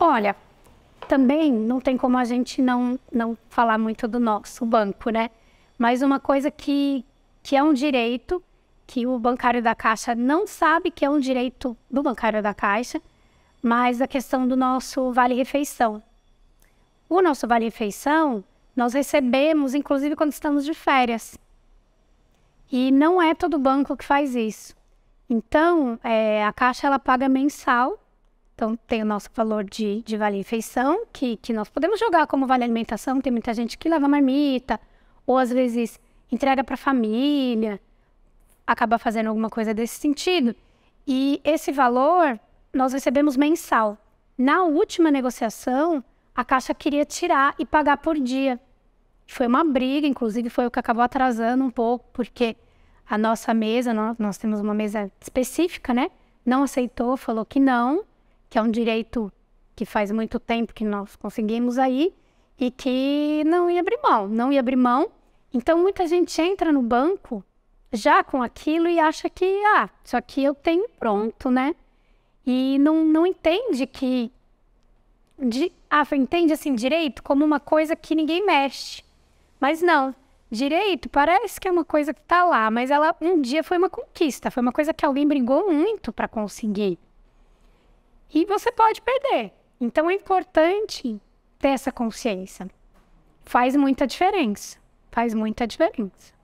Olha, também não tem como a gente não, não falar muito do nosso banco, né? Mas uma coisa que, que é um direito, que o bancário da Caixa não sabe que é um direito do bancário da Caixa, mas a questão do nosso vale-refeição. O nosso vale-refeição nós recebemos, inclusive quando estamos de férias. E não é todo banco que faz isso. Então, é, a Caixa ela paga mensal então, tem o nosso valor de, de vale refeição, que, que nós podemos jogar como vale alimentação. Tem muita gente que leva marmita, ou às vezes entrega para a família, acaba fazendo alguma coisa desse sentido. E esse valor nós recebemos mensal. Na última negociação, a Caixa queria tirar e pagar por dia. Foi uma briga, inclusive foi o que acabou atrasando um pouco, porque a nossa mesa, nós, nós temos uma mesa específica, né? Não aceitou, falou que não que é um direito que faz muito tempo que nós conseguimos aí e que não ia abrir mão, não ia abrir mão. Então muita gente entra no banco já com aquilo e acha que, ah, isso aqui eu tenho pronto, né? E não, não entende que. De, ah, entende assim, direito como uma coisa que ninguém mexe. Mas não. Direito parece que é uma coisa que está lá, mas ela um dia foi uma conquista, foi uma coisa que alguém brigou muito para conseguir e você pode perder. Então é importante ter essa consciência. Faz muita diferença. Faz muita diferença.